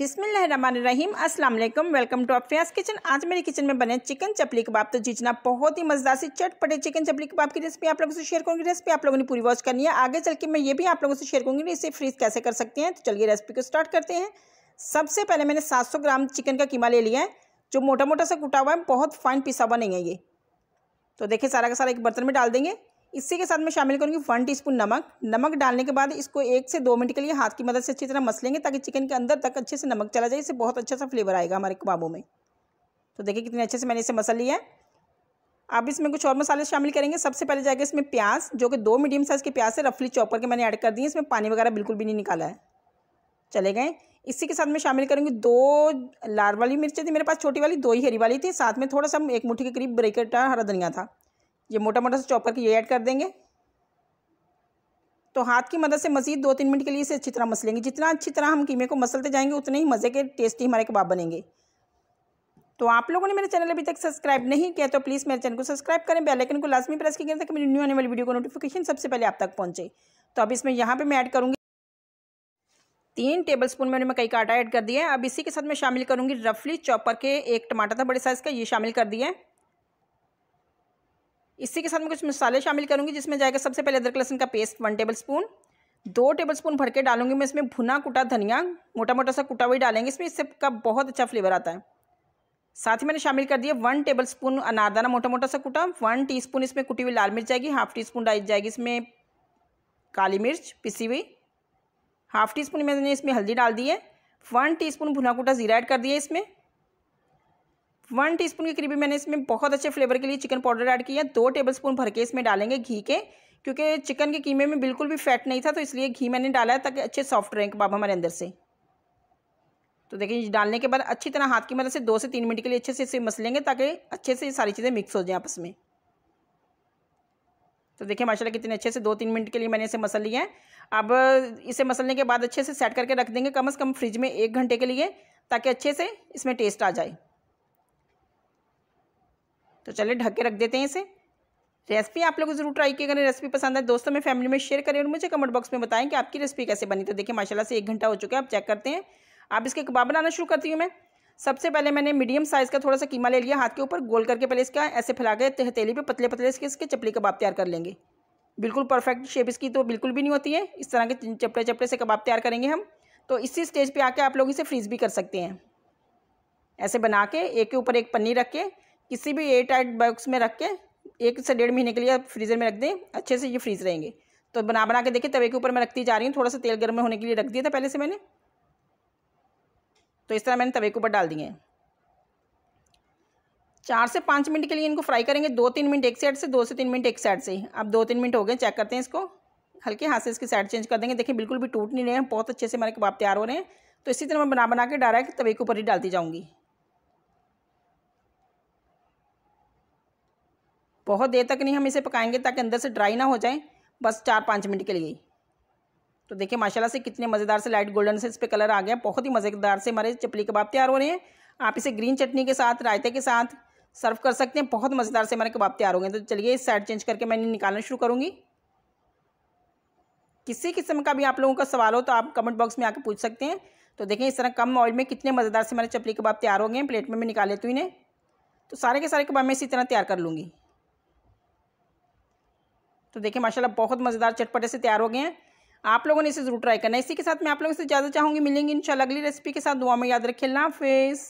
बिसमीम अस्सलाम वालेकुम वेलकम टू अफियास किचन आज मेरे किचन में बने चिकन चपली कबाब तो जीजना बहुत ही मज़ेदार से चटपटे चिकन चपली कबाब की रेसिपी आप लोगों से शेयर करूंगी रेसिपी आप लोगों ने पूरी वॉच करनी है आगे चल के मैं ये भी आप लोगों से शेयर करूंगी इसे फ्रीज कैसे कर सकते हैं तो चलिए रेसिपी को स्टार्ट करते हैं सबसे पहले मैंने सात सौ ग्राम चिकन का कीमा ले लिया है जो मोटा मोटा सा कुटा हुआ है बहुत फाइन पिसा हुआ नहीं है ये तो देखिए सारा का सारा एक बर्तन में डाल देंगे इसी के साथ मैं शामिल करूँगी वन टीस्पून नमक नमक डालने के बाद इसको एक से दो मिनट के लिए हाथ की मदद से अच्छी तरह मस लेंगे ताकि चिकन के अंदर तक अच्छे से नमक चला जाए इससे बहुत अच्छा सा फ्लेवर आएगा हमारे कबाबों में तो देखिए कितने अच्छे से मैंने इसे मसल लिया है अब इसमें कुछ और मसाले शामिल करेंगे सबसे पहले जाएगा इसमें प्याज जो कि दो मीडियम साइज़ के प्याज से रफली चॉप करके मैंने ऐड कर दिए इसमें पानी वगैरह बिल्कुल भी नहीं निकाला है चले गए इसी के साथ मैं शामिल करूँगी दो लाल वाली मिर्चें थी मेरे पास छोटी वाली दो ही हरी वाली थी साथ में थोड़ा सा एक मुट्ठी के करीब ब्रेकेटा हरा धनिया था ये मोटा मोटा से चॉप करके ये ऐड कर देंगे तो हाथ की मदद से मज़ीद दो तीन मिनट के लिए इसे अच्छी तरह मसलेंगे जितना अच्छी तरह हम कीमे को मसलते जाएंगे उतने ही मज़े के टेस्टी हमारे कबाब बनेंगे तो आप लोगों ने मेरे चैनल अभी तक सब्सक्राइब नहीं किया तो प्लीज़ मेरे चैनल को सब्सक्राइब करें बेल आइकन को लाजमी प्रेस कीजिए ताकि मेरी न्यू आने वाली वीडियो को नोटिफिकेशन सबसे पहले आप तक पहुँचे तो अब इसमें यहाँ पर मैं ऐड करूँगी तीन टेबल स्पून मैंने मकई का आटा ऐड कर दिया है अब इसी के साथ मैं शामिल करूँगी रफली चॉप करके एक टमाटर था बड़े साइज़ का ये शामिल कर दिया है इसी के साथ मैं कुछ मसाले शामिल करूँगी जिसमें जाएगा सबसे पहले अदरक लहसन का पेस्ट वन टेबल स्पून दो टेबल स्पून भर के डालूंगी मैं इसमें भुना कुटा धनिया मोटा मोटा सा कुटा हुई डालेंगे इसमें इससे का बहुत अच्छा फ्लेवर आता है साथ ही मैंने शामिल कर दिया वन टेबल स्पून अनारदाना मोटा मोटा सा कुटा वन स्पून इसमें कुटी हुई लाल मिर्च जाएगी हाफ टी स्पून डाली जाएगी इसमें काली मिर्च पिसी हुई हाफ टी स्पून मैंने इसमें हल्दी डाल दी है वन टी स्पून भुना कुटा जीरा ऐड कर दिया इसमें वन टीस्पून के करीब मैंने इसमें बहुत अच्छे फ्लेवर के लिए चिकन पाउडर ऐड किया दो टेबलस्पून भर के इसमें डालेंगे घी के क्योंकि चिकन के कीमे में बिल्कुल भी फैट नहीं था तो इसलिए घी मैंने डाला है ताकि अच्छे सॉफ्ट रहें कबाब हमारे अंदर से तो देखिए डालने के बाद अच्छी तरह हाथ की मदद से दो से तीन मिनट के लिए अच्छे से इसे मस लेंगे ताकि अच्छे से सारी चीज़ें मिक्स हो जाएँ आपस में तो देखिए माशाल्लाह कितने अच्छे से दो तीन मिनट के लिए मैंने इसे मसल लिया है अब इसे मसलने के बाद अच्छे से सेट करके रख देंगे कम से कम फ्रिज में एक घंटे के लिए ताकि अच्छे से इसमें टेस्ट आ जाए तो चले ढक के रख देते हैं इसे रेसिपी आप लोग जरूर ट्राई किया करें रेसिपी पसंद है तो दोस्तों में फैमिली में शेयर करें और मुझे कमेंट बॉक्स में बताएं कि आपकी रेसिपी कैसे बनी तो देखिए माशाल्लाह से एक घंटा हो चुका है आप चेक करते हैं आप इसके कबाब बनाना शुरू करती हूँ मैं सबसे पहले मैंने मीडियम साइज़ का थोड़ा सा कीमा ले लिया हाथ के ऊपर गोल करके पहले इसका ऐसे फैला के हथेली पर पतले पतले इसके इसके चपली कबाब तैयार कर लेंगे बिल्कुल परफेक्ट शेप इसकी तो बिल्कुल भी नहीं होती है इस तरह के चपड़े चपड़े से कबाब तैयार करेंगे हम तो इसी स्टेज पर आके आप लोग इसे फ्रीज़ भी कर सकते हैं ऐसे बना के एक के ऊपर एक पन्नी रख के किसी भी एयर टाइट बॉक्स में रख के एक से डेढ़ महीने के लिए फ्रीज़र में रख दें अच्छे से ये फ्रीज़ रहेंगे तो बना बना के देखिए तवे के ऊपर मैं रखती जा रही हूँ थोड़ा सा तेल गर्म होने के लिए रख दिया था पहले से मैंने तो इस तरह मैंने तवे के ऊपर डाल दिए हैं चार से पाँच मिनट के लिए इनको फ्राई करेंगे दो तीन मिनट एक साइड से दो से तीन मिनट एक साइड से अब दो तीन मिनट हो गए चेक करते हैं इसको हल्के हाथ से इसकी साइड चेंज कर देंगे देखिए बिल्कुल भी टूट नहीं रहे हैं बहुत अच्छे से हमारे कबाब तैयार हो रहे हैं तो इसी तरह मैं बना बना के डायरेक्ट तवे के ऊपर ही डालती जाऊँगी बहुत देर तक नहीं हम इसे पकाएंगे ताकि अंदर से ड्राई ना हो जाए बस चार पाँच मिनट के लिए तो देखिए माशाल्लाह से कितने मज़ेदार से लाइट गोल्डन से इस पर कलर आ गया बहुत ही मज़ेदार से हमारे चपली कबाब तैयार हो रहे हैं आप इसे ग्रीन चटनी के साथ रायते के साथ सर्व कर सकते हैं बहुत मज़ेदार से हमारे कबाब तैयार हो गए तो चलिए इस साइड चेंज करके मैं निकालना शुरू करूँगी किसी किस्म का भी आप लोगों का सवाल हो तो आप कमेंट बॉक्स में आकर पूछ सकते हैं तो देखें इस तरह कम ऑयल में कितने मज़ेदार से हमारे चपली कबाब तैयार हो गए हैं प्लेट में मैं निकाल लेती हूँ इन्हें तो सारे के सारे कबाब मैं इसी तरह तैयार कर लूँगी तो देखिए माशाल्लाह बहुत मज़ेदार चटपटे से तैयार हो गए हैं आप लोगों ने इसे ज़रूर ट्राई करना इसी के साथ मैं आप लोगों से ज़्यादा चाहूँगी मिलेंगी इन अगली रेसिपी के साथ दुआ में याद रखें लाफेज़